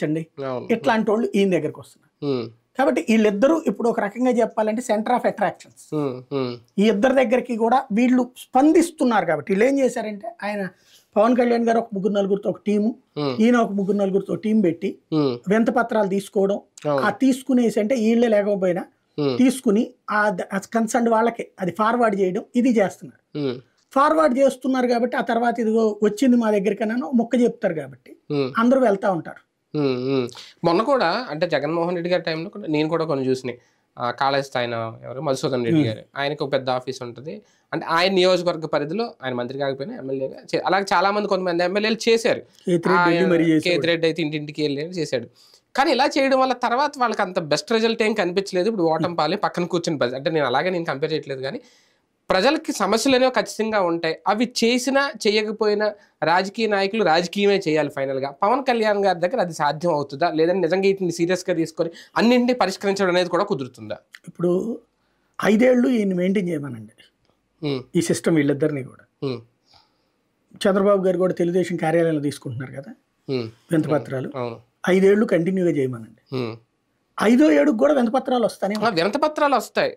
మార్చండి ఇట్లాంటి వాళ్ళు ఈయన దగ్గరకు వస్తున్నారు కాబట్టి వీళ్ళిద్దరూ ఇప్పుడు ఒక రకంగా చెప్పాలంటే సెంటర్ ఆఫ్ అట్రాక్షన్స్ ఈ ఇద్దరి దగ్గరికి కూడా వీళ్ళు స్పందిస్తున్నారు కాబట్టి వీళ్ళు ఏం చేశారంటే ఆయన పవన్ కళ్యాణ్ గారు ఒక ముగ్గురు నలుగురితో ఒక టీము ఈయన ఒక ముగ్గురు నలుగురితో టీం పెట్టి వింత పత్రాలు తీసుకోవడం ఆ తీసుకునేసి అంటే వీళ్ళే లేకపోయినా తీసుకుని ఆ కన్సర్న్ వాళ్ళకి అది ఫార్వర్డ్ చేయడం ఇది చేస్తున్నారు ఫార్వర్డ్ చేస్తున్నారు కాబట్టి ఆ తర్వాత ఇదిగో వచ్చింది మా దగ్గరికన్నా మొక్క చెప్తారు కాబట్టి అందరూ వెళ్తా ఉంటారు మొన్న కూడా అంటే జగన్మోహన్ రెడ్డి గారి టైంలో నేను కూడా కొన్ని చూసినాయి కాళేజ్ ఆయన ఎవరు మధుసూదన్ రెడ్డి గారు ఆయనకు పెద్ద ఆఫీస్ ఉంటుంది అంటే ఆయన నియోజకవర్గ పరిధిలో ఆయన మంత్రి కాకపోయినా ఎమ్మెల్యేగా అలాగే చాలా మంది కొంతమంది ఎమ్మెల్యేలు చేశారు కేతిరెడ్డి అయితే ఇంటింటికి వెళ్ళి చేశాడు కానీ ఇలా చేయడం వల్ల తర్వాత వాళ్ళకి అంత బెస్ట్ రిజల్ట్ ఏం కనిపించలేదు ఇప్పుడు ఓటం పాలి పక్కన కూర్చుని అంటే నేను అలాగే నేను కంపేర్ చేయట్లేదు కానీ ప్రజలకి సమస్యలు అనేవి ఖచ్చితంగా ఉంటాయి అవి చేసినా చేయకపోయినా రాజకీయ నాయకులు రాజకీయమే చేయాలి ఫైనల్గా పవన్ కళ్యాణ్ గారి దగ్గర అది సాధ్యం అవుతుందా లేదంటే నిజంగా వీటిని సీరియస్గా తీసుకొని అన్నింటినీ పరిష్కరించడం అనేది కూడా కుదురుతుందా ఇప్పుడు ఐదేళ్ళు ఈయన మెయింటైన్ చేయమనండి ఈ సిస్టమ్ వీళ్ళిద్దరినీ కూడా చంద్రబాబు గారు కూడా తెలుగుదేశం కార్యాలయంలో తీసుకుంటున్నారు కదా పత్రాలు ఐదేళ్లు కంటిన్యూగా చేయమనండి ఐదో ఏడుకు కూడా పత్రాలు వస్తాయి పత్రాలు వస్తాయి